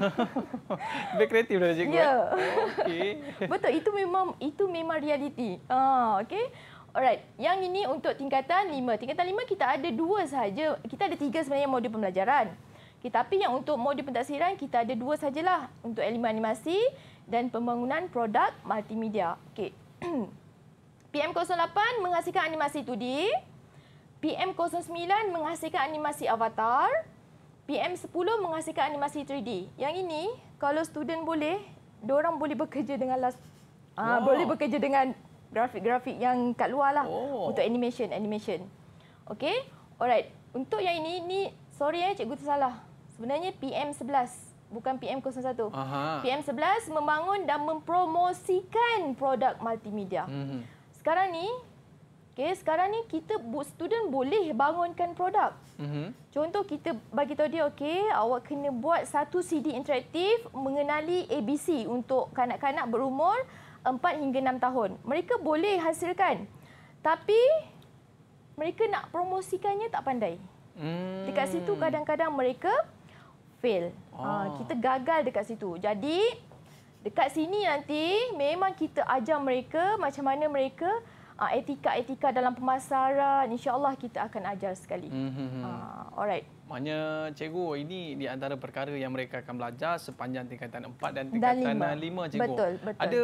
Lebih kreatif dari cikgu. Ya. Yeah. Oh, okay. Betul itu memang itu memang realiti. Ah, okey. Alright, yang ini untuk tingkatan 5. Tingkatan 5 kita ada dua sahaja. Kita ada tiga sebenarnya modul pembelajaran. Okay, tapi yang untuk modul pentaksiran kita ada dua sajalah untuk elemen animasi dan pembangunan produk multimedia. Okey. PM08 menghasilkan animasi 2D. PM09 menghasilkan animasi avatar. PM10 menghasilkan animasi 3D. Yang ini kalau student boleh, orang boleh bekerja dengan last, ah, wow. uh, boleh bekerja dengan grafik-grafik yang kat luar lah oh. untuk animation animation. Okay, alright. Untuk yang ini ni sorry ya eh, cikgu tersalah. Sebenarnya PM11 bukan PM01. Aha. PM11 membangun dan mempromosikan produk multimedia. Hmm. Sekarang ni Okay, sekarang ni kita student boleh bangunkan produk. Mm-hmm. Contoh kita bagi tahu dia, okay, awak kena buat satu CD interaktif mengenali ABC untuk kanak-kanak berumur 4 hingga 6 tahun. Mereka boleh hasilkan. Tapi mereka nak promosikannya tak pandai. Hmm. Dekat situ kadang-kadang mereka fail. Ah. Ha, kita gagal dekat situ. Jadi dekat sini nanti memang kita ajar mereka macam mana mereka Ah, etika-etika dalam pemasaran insyaallah kita akan ajar sekali. Mm-hmm. Uh, alright. Maknanya cikgu ini di antara perkara yang mereka akan belajar sepanjang tingkatan 4 dan tingkatan 5 cikgu. Betul, betul. Ada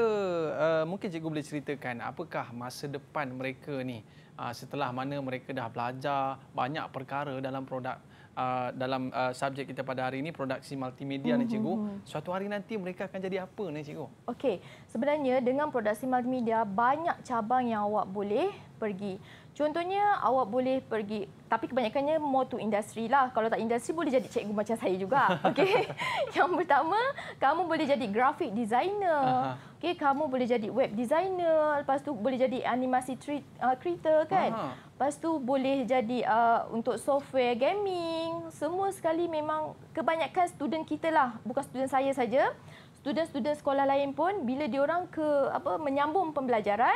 uh, mungkin cikgu boleh ceritakan apakah masa depan mereka ni ah, setelah mana mereka dah belajar banyak perkara dalam produk Uh, dalam uh, subjek kita pada hari ini produksi multimedia mm-hmm. ni cikgu mm-hmm. suatu hari nanti mereka akan jadi apa ni cikgu okey sebenarnya dengan produksi multimedia banyak cabang yang awak boleh pergi Contohnya awak boleh pergi tapi kebanyakannya more to industri lah. Kalau tak industri boleh jadi cikgu macam saya juga. Okey. Yang pertama, kamu boleh jadi graphic designer. Okey, kamu boleh jadi web designer, lepas tu boleh jadi animasi uh, creator kan? Lepas tu boleh jadi uh, untuk software gaming. Semua sekali memang kebanyakan student kita lah, bukan student saya saja. Student-student sekolah lain pun bila diorang ke apa menyambung pembelajaran,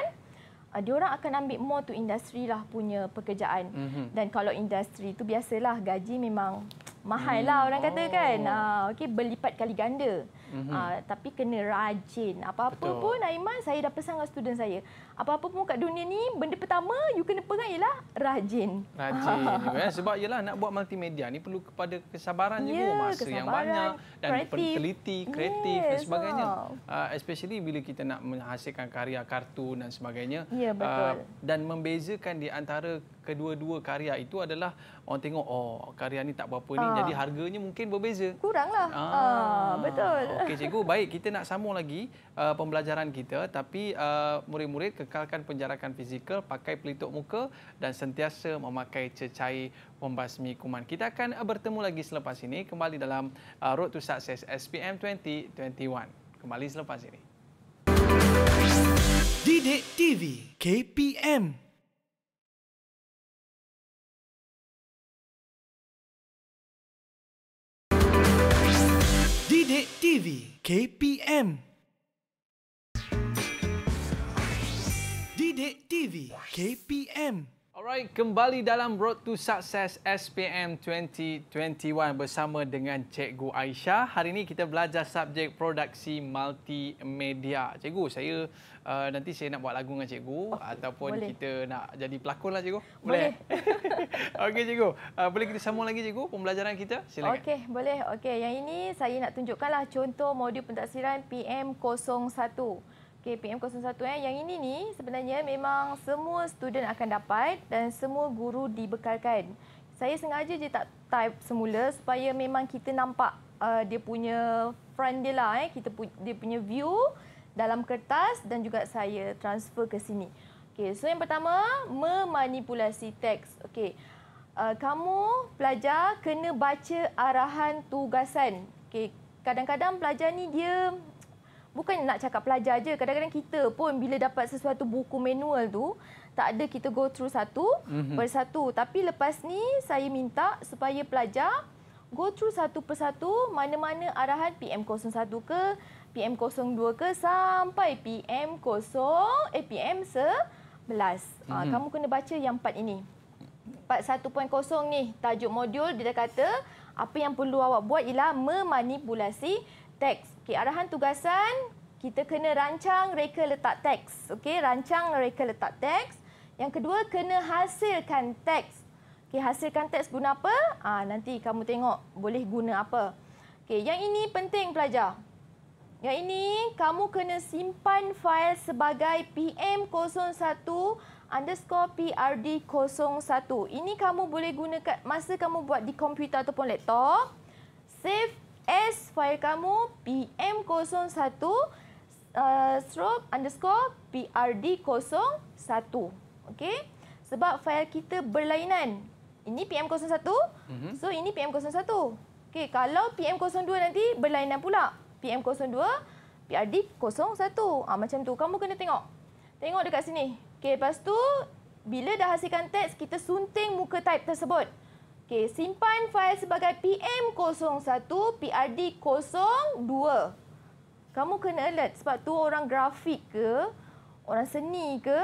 uh, orang akan ambil more to industri lah punya pekerjaan. Mm-hmm. Dan kalau industri tu biasalah gaji memang mahal mm. lah hmm. orang kata kan. Uh, oh. ah, okay, berlipat kali ganda. Mm-hmm. Uh, tapi kena rajin. Apa-apa pun Aiman, saya dah pesan dengan student saya apa-apa pun kat dunia ni, benda pertama you kena pegang ialah rajin. Rajin. ya. Sebab ialah nak buat multimedia ni perlu kepada kesabaran ya, juga. Masa kesabaran, yang banyak dan kreatif. teliti, kreatif yes, dan sebagainya. So. Uh, ah, especially bila kita nak menghasilkan karya kartun dan sebagainya. Ya, Uh, dan membezakan di antara kedua-dua karya itu adalah orang tengok oh karya ni tak berapa ni ha. jadi harganya mungkin berbeza kuranglah ah ha. betul okey cikgu baik kita nak sambung lagi uh, pembelajaran kita tapi murid-murid ke- kekalkan penjarakan fizikal, pakai pelitup muka dan sentiasa memakai cecair pembasmi kuman. Kita akan uh, bertemu lagi selepas ini kembali dalam uh, Road to Success SPM 2021. Kembali selepas ini. Didik TV KPM Didik TV KPM Sidik TV KPM. Alright, kembali dalam Road to Success SPM 2021 bersama dengan Cikgu Aisyah. Hari ini kita belajar subjek produksi multimedia. Cikgu, saya uh, nanti saya nak buat lagu dengan Cikgu oh, ataupun boleh. kita nak jadi pelakon lah Cikgu. Boleh. boleh. Okey Cikgu, uh, boleh kita sambung lagi Cikgu pembelajaran kita? Silakan. Okey, boleh. Okey, yang ini saya nak tunjukkanlah contoh modul pentaksiran PM 01. Okay, PM01 eh. Yang ini ni sebenarnya memang semua student akan dapat dan semua guru dibekalkan. Saya sengaja je tak type semula supaya memang kita nampak uh, dia punya front dia lah eh. Kita pu- dia punya view dalam kertas dan juga saya transfer ke sini. Okey, so yang pertama, memanipulasi teks. Okey, uh, kamu pelajar kena baca arahan tugasan. Okey, kadang-kadang pelajar ni dia bukan nak cakap pelajar aja kadang-kadang kita pun bila dapat sesuatu buku manual tu tak ada kita go through satu mm-hmm. per tapi lepas ni saya minta supaya pelajar go through satu persatu mana-mana arahan PM01 ke PM02 ke sampai PM0 eh PM11 mm-hmm. uh, kamu kena baca yang empat ini part 1.0 ni tajuk modul dia dah kata apa yang perlu awak buat ialah memanipulasi teks Okey, arahan tugasan kita kena rancang reka letak teks. Okey, rancang reka letak teks. Yang kedua kena hasilkan teks. Okey, hasilkan teks guna apa? Ah, ha, nanti kamu tengok boleh guna apa. Okey, yang ini penting pelajar. Yang ini kamu kena simpan fail sebagai PM01 underscore PRD01. Ini kamu boleh gunakan masa kamu buat di komputer ataupun laptop. Save S file kamu PM01 uh, stroke underscore PRD01. Okey. Sebab file kita berlainan. Ini PM01. Mm -hmm. So ini PM01. Okey, kalau PM02 nanti berlainan pula. PM02 PRD01. Ah macam tu. Kamu kena tengok. Tengok dekat sini. Okey, lepas tu bila dah hasilkan teks kita sunting muka type tersebut. Okey, simpan fail sebagai PM01, PRD02. Kamu kena alert sebab tu orang grafik ke, orang seni ke,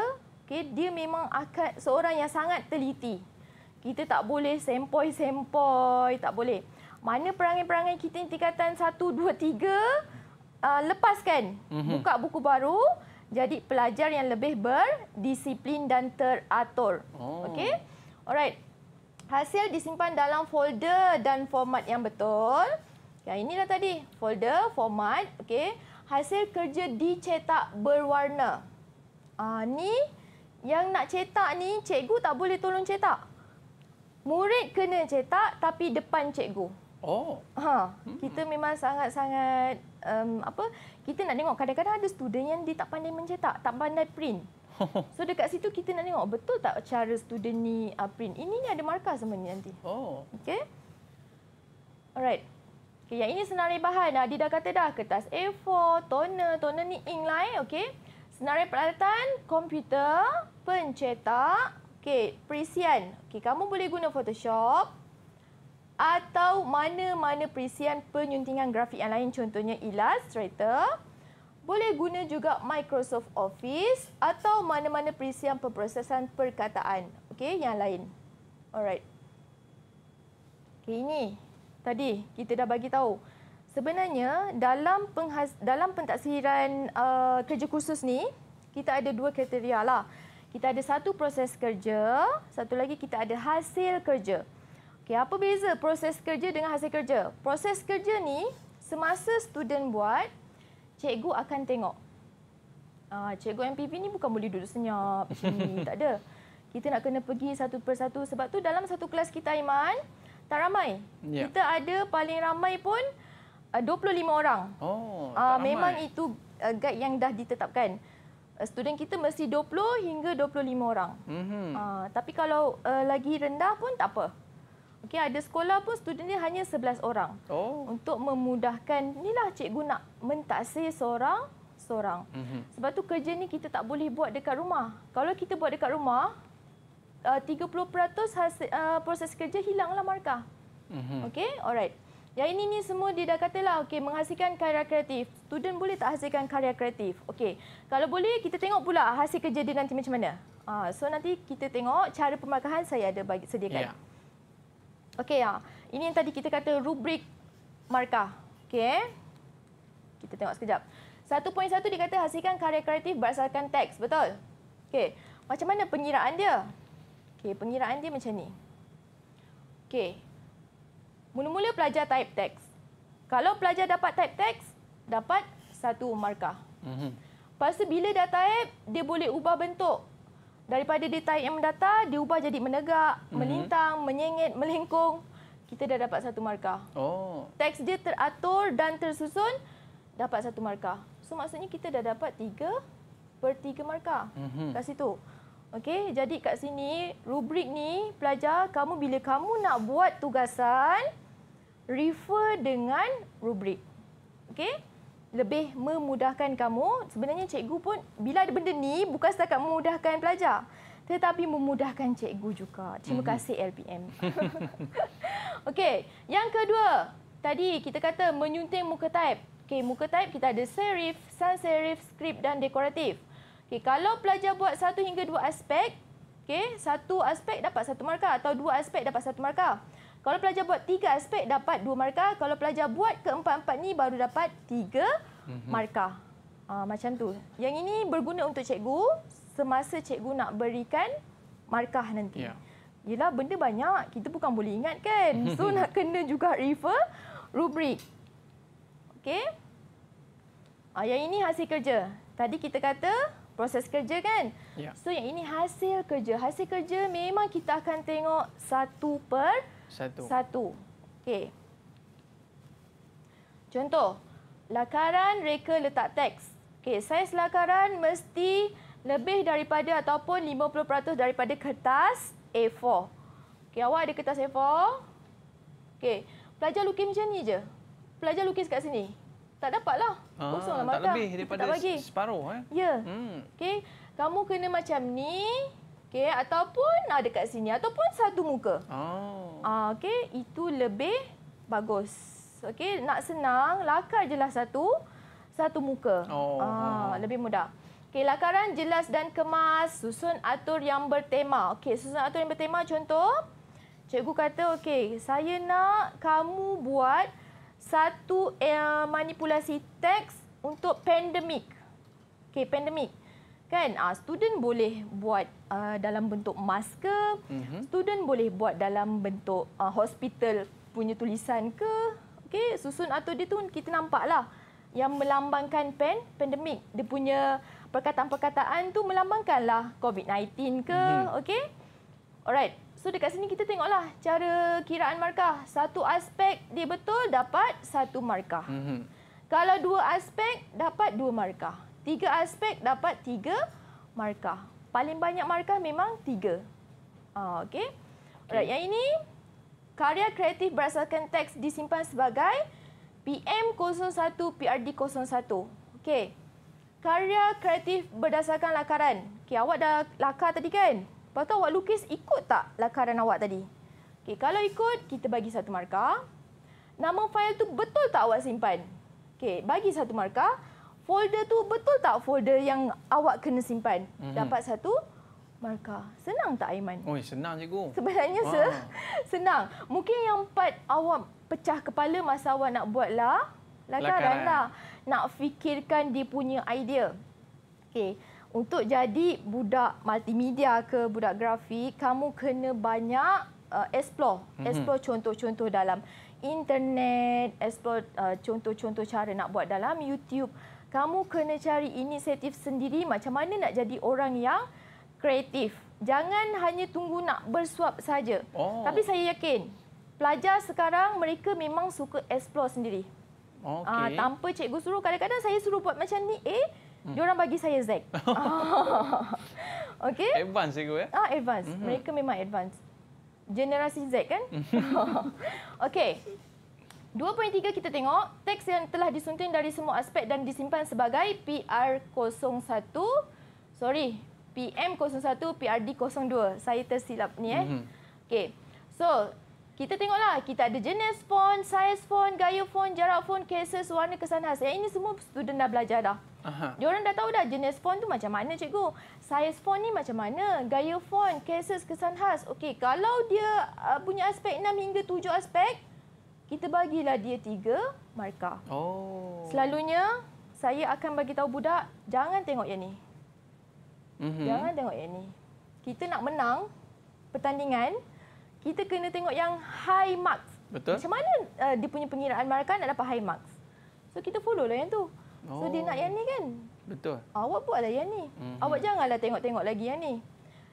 okey, dia memang akan seorang yang sangat teliti. Kita tak boleh sempoi-sempoi, tak boleh. Mana perangai-perangai kita tingkatan 1 2 3 uh, lepaskan. Mhm. Buka buku baru, jadi pelajar yang lebih berdisiplin dan teratur. Oh. Okey? Alright. Hasil disimpan dalam folder dan format yang betul. ini inilah tadi. Folder, format. Okey. Hasil kerja dicetak berwarna. Ah, ni yang nak cetak ni, cikgu tak boleh tolong cetak. Murid kena cetak tapi depan cikgu. Oh. Ha, hmm. kita memang sangat-sangat um, apa? Kita nak tengok kadang-kadang ada student yang dia tak pandai mencetak, tak pandai print. So dekat situ kita nak tengok betul tak cara student ni uh, print. Ini ni ada markah sama ni nanti. Oh. Okey. Alright. Okay, yang ini senarai bahan. Ah, dia dah kata dah kertas A4, toner. Toner ni ink lain. Eh. Okay. Senarai peralatan, komputer, pencetak, okay, perisian. Okay, kamu boleh guna Photoshop atau mana-mana perisian penyuntingan grafik yang lain. Contohnya Illustrator boleh guna juga Microsoft Office atau mana-mana perisian pemprosesan perkataan. Okey, yang lain. Alright. Okay, ini tadi kita dah bagi tahu. Sebenarnya dalam penghas- dalam pentaksiran uh, kerja khusus ni, kita ada dua kriteria lah. Kita ada satu proses kerja, satu lagi kita ada hasil kerja. Okey, apa beza proses kerja dengan hasil kerja? Proses kerja ni semasa student buat, cikgu akan tengok. Uh, cikgu MPV ni bukan boleh duduk senyap sini. tak ada. Kita nak kena pergi satu persatu. Sebab tu dalam satu kelas kita, Iman, tak ramai. Ya. Kita ada paling ramai pun ah, uh, 25 orang. Oh, uh, memang itu uh, guide yang dah ditetapkan. Uh, student kita mesti 20 hingga 25 orang. Mm-hmm. Uh, tapi kalau uh, lagi rendah pun tak apa. Okey, ada sekolah pun student dia hanya 11 orang. Oh. Untuk memudahkan inilah cikgu nak mentaksir seorang seorang. Mm-hmm. Sebab tu kerja ni kita tak boleh buat dekat rumah. Kalau kita buat dekat rumah, uh, 30% hasil, uh, proses kerja hilanglah markah. Mm-hmm. Okey, alright. Ya ini ni semua dia dah katalah okey menghasilkan karya kreatif. Student boleh tak hasilkan karya kreatif? Okey. Kalau boleh kita tengok pula hasil kerja dia nanti macam mana. Uh, so nanti kita tengok cara pemarkahan saya ada bagi sediakan. Yeah. Okey, ya, ini yang tadi kita kata rubrik markah. Okey. Eh? Kita tengok sekejap. 1.1 dikata hasilkan karya kreatif berdasarkan teks, betul? Okey. Macam mana pengiraan dia? Okey, pengiraan dia macam ni. Okey. Mula-mula pelajar type teks. Kalau pelajar dapat type teks, dapat satu markah. Mhm. Mm Pasal bila dah type, dia boleh ubah bentuk. Daripada dia tarik yang mendatar, dia ubah jadi menegak, mm-hmm. melintang, menyengit, melengkung. Kita dah dapat satu markah. Oh. Teks dia teratur dan tersusun, dapat satu markah. So maksudnya kita dah dapat tiga per tiga markah mm-hmm. kat situ. Okey, jadi kat sini rubrik ni pelajar kamu bila kamu nak buat tugasan refer dengan rubrik. okay? lebih memudahkan kamu. Sebenarnya cikgu pun bila ada benda ni bukan setakat memudahkan pelajar tetapi memudahkan cikgu juga. Terima mhm. kasih LPM. Okey, yang kedua. Tadi kita kata menyunting muka taip. Okey, muka taip kita ada serif, sans serif, skrip dan dekoratif. Okey, kalau pelajar buat satu hingga dua aspek, okey, satu aspek dapat satu markah atau dua aspek dapat satu markah. Kalau pelajar buat tiga aspek dapat dua markah. Kalau pelajar buat keempat-empat ni baru dapat tiga mhm. markah. Uh, macam tu. Yang ini berguna untuk cikgu semasa cikgu nak berikan markah nanti. Ya. Yelah benda banyak kita bukan boleh ingat kan. So nak kena juga refer rubrik. okay. Uh, ah, yang ini hasil kerja. Tadi kita kata proses kerja kan? Yeah. So yang ini hasil kerja. Hasil kerja memang kita akan tengok satu per satu. Satu. Satu. Okey. Contoh, lakaran reka letak teks. Okey, saiz lakaran mesti lebih daripada ataupun 50% daripada kertas A4. Okey, awak ada kertas A4. Okey, pelajar lukis macam ni je. Pelajar lukis kat sini. Tak dapatlah. Kosonglah ah, mata. Lah tak lebih daripada tak separuh. Eh? Ya. Yeah. Hmm. Okey, kamu kena macam ni. Okey ataupun ada ah, dekat sini ataupun satu muka. Oh. Uh, okey itu lebih bagus. Okey nak senang lakar jelas satu satu muka. Oh. Uh, lebih mudah. Okey lakaran jelas dan kemas susun atur yang bertema. Okey susun atur yang bertema contoh cikgu kata okey saya nak kamu buat satu eh, manipulasi teks untuk pandemik. Okey pandemik kan uh, student boleh buat uh, dalam bentuk masker, mm -hmm. student boleh buat dalam bentuk uh, hospital punya tulisan ke okey susun atau dia tu kita nampaklah yang melambangkan pen pandemik dia punya perkataan-perkataan tu melambangkanlah covid-19 ke mm -hmm. okey alright so dekat sini kita tengoklah cara kiraan markah satu aspek dia betul dapat satu markah mm -hmm. kalau dua aspek dapat dua markah tiga aspek dapat tiga markah. Paling banyak markah memang tiga. Ah, okay. okay. Right, yang ini, karya kreatif berdasarkan teks disimpan sebagai PM01, PRD01. Okay. Karya kreatif berdasarkan lakaran. Okay, awak dah lakar tadi kan? Lepas tu awak lukis ikut tak lakaran awak tadi? Okay, kalau ikut, kita bagi satu markah. Nama fail tu betul tak awak simpan? Okay, bagi satu markah folder tu betul tak folder yang awak kena simpan? Mm-hmm. Dapat satu markah. Senang tak Aiman? Oi, senang cikgu. Sebenarnya wow. senang. Mungkin yang empat awak pecah kepala masa awak nak buat lah. Lakaran lah. Nak fikirkan dia punya idea. Okay. Untuk jadi budak multimedia ke budak grafik, kamu kena banyak uh, explore. Mm-hmm. Explore contoh-contoh dalam internet, explore uh, contoh-contoh cara nak buat dalam YouTube kamu kena cari inisiatif sendiri macam mana nak jadi orang yang kreatif. Jangan hanya tunggu nak bersuap saja. Oh. Tapi saya yakin pelajar sekarang mereka memang suka eksplor sendiri. Ah, okay. Ha, tanpa cikgu suruh kadang-kadang saya suruh buat macam ni Eh, hmm. dia orang bagi saya zek. Okay. Advance cikgu ya? Ah, advance. Mm-hmm. Mereka memang advance. Generasi Z kan? Mhm. Okey. 2.3 kita tengok teks yang telah disunting dari semua aspek dan disimpan sebagai PR01 sorry PM01 PRD02 saya tersilap ni eh mm-hmm. okey so kita tengoklah kita ada jenis font size font gaya font jarak font cases warna kesan khas yang ini semua student dah belajar dah Aha. Diorang dah tahu dah jenis font tu macam mana cikgu. Size font ni macam mana. Gaya font, cases, kesan khas. Okey, kalau dia uh, punya aspek 6 hingga 7 aspek, kita bagilah dia tiga markah. Oh. Selalunya saya akan bagi tahu budak jangan tengok yang ni. Mm-hmm. Jangan tengok yang ni. Kita nak menang pertandingan, kita kena tengok yang high marks. Betul. Macam mana uh, dia punya pengiraan markah nak dapat high marks. So kita follow lah yang tu. Oh. So dia oh. nak yang ni kan? Betul. Awak buatlah yang ni. Mm-hmm. Awak janganlah tengok-tengok lagi yang ni.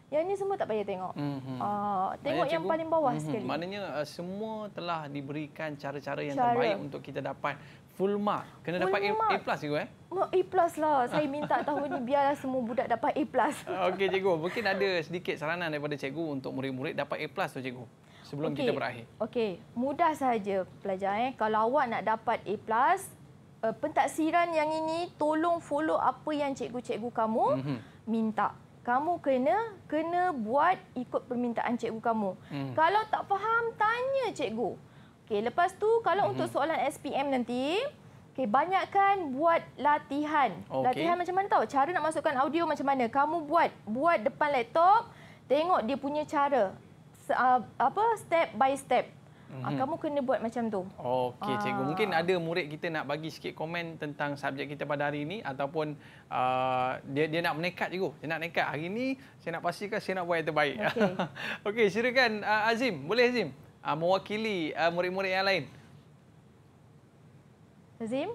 Yang ini semua tak payah tengok. Mm -hmm. uh, tengok Maknanya yang cikgu, paling bawah mm -hmm. sekali. Maknanya uh, semua telah diberikan cara-cara yang cara. terbaik untuk kita dapat full mark. Kena full dapat mark. A, plus cikgu eh? A plus lah. Saya minta tahun ini biarlah semua budak dapat A plus. Okay, cikgu. Mungkin ada sedikit saranan daripada cikgu untuk murid-murid dapat A plus tu cikgu. Sebelum okay. kita berakhir. Okey. Mudah saja pelajar eh. Kalau awak nak dapat A plus, uh, pentaksiran yang ini tolong follow apa yang cikgu-cikgu kamu mm -hmm. Minta kamu kena kena buat ikut permintaan cikgu kamu. Hmm. Kalau tak faham tanya cikgu. Okey, lepas tu kalau hmm. untuk soalan SPM nanti, okey banyakkan buat latihan. Okay. Latihan macam mana tahu? Cara nak masukkan audio macam mana? Kamu buat buat depan laptop, tengok dia punya cara. Uh, apa step by step. Mm-hmm. Kamu kena buat macam tu. Okey ah. cikgu. Mungkin ada murid kita nak bagi sikit komen tentang subjek kita pada hari ini ataupun uh, dia dia nak menekat cikgu. Dia nak nekat hari ini saya nak pastikan saya nak buat yang terbaik. Okey. Okey silakan uh, Azim. Boleh Azim? Uh, mewakili uh, murid-murid yang lain. Azim?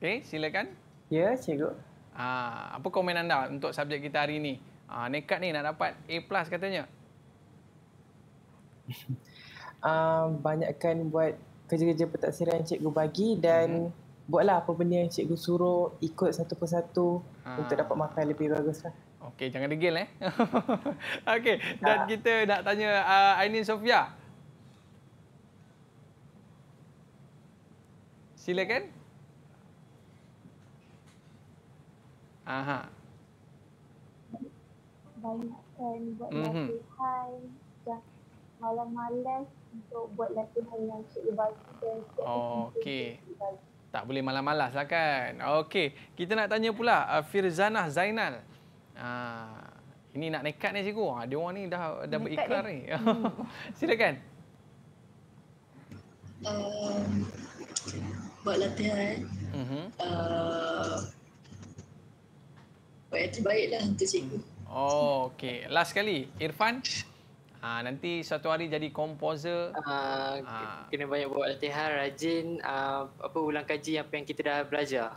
Okey silakan. Ya cikgu. Ah apa komen anda untuk subjek kita hari ini? Ah nekat ni nak dapat A+ katanya. Um, banyakkan buat kerja-kerja pentaksiran yang cikgu bagi dan hmm. buatlah apa benda yang cikgu suruh ikut satu persatu ha. untuk dapat makan lebih bagus baguslah. Okey, jangan degil eh. Okey, dan ha. kita nak tanya uh, Ainin Sofia. Silakan. Aha. Baik, kan buat mm-hmm. latihan dan malam-malam untuk buat latihan yang Cik Ibai dan Cik Oh, okey. Tak boleh malas-malas lah kan. Okey, kita nak tanya pula uh, Firzanah Zainal. Uh, ini nak nekat ni cikgu. Ha, dia orang ni dah dah berikrar ni. Silakan. Um, eh. mhm. Uh, buat latihan. Mhm. Uh, -huh. uh baiklah untuk cikgu. Oh, okey. Last sekali Irfan. Uh, Ha, nanti suatu hari jadi komposer. Uh, ah, ha. Kena banyak buat latihan, rajin, uh, apa ulang kaji apa yang kita dah belajar.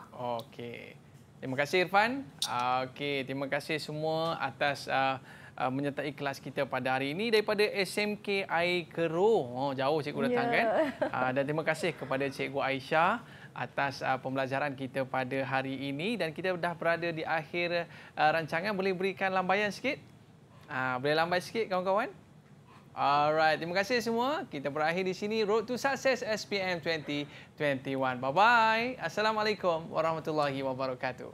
Okey. Terima kasih Irfan. Uh, Okey, terima kasih semua atas uh, uh, menyertai kelas kita pada hari ini daripada SMK Air Keruh. Oh, jauh cikgu datang yeah. kan? Uh, dan terima kasih kepada cikgu Aisyah atas uh, pembelajaran kita pada hari ini dan kita dah berada di akhir uh, rancangan boleh berikan lambaian sikit? Uh, boleh lambai sikit kawan-kawan? Alright, terima kasih semua. Kita berakhir di sini Road to Success SPM 2021. Bye-bye. Assalamualaikum warahmatullahi wabarakatuh.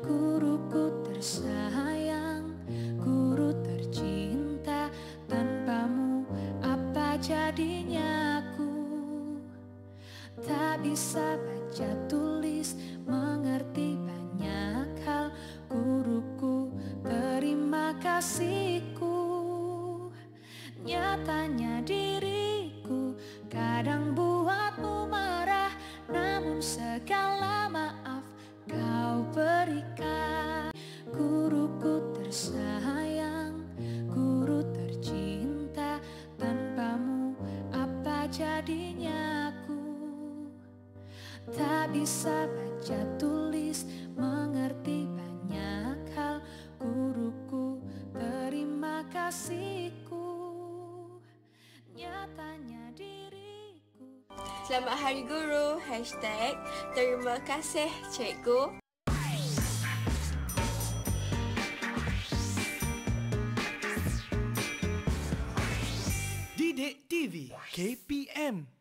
Guruku tersayang, guru tercinta, tanpamu apa jadinya aku? Tak bisa baca tulis, mengerti kasihku Nyatanya diriku kadang buatmu marah Namun segala maaf kau berikan Guruku tersayang, guru tercinta Tanpamu apa jadinya aku Tak bisa baca tulis, mengerti banyak Selamat Hari Guru Hashtag Terima kasih Cikgu Didik TV KPM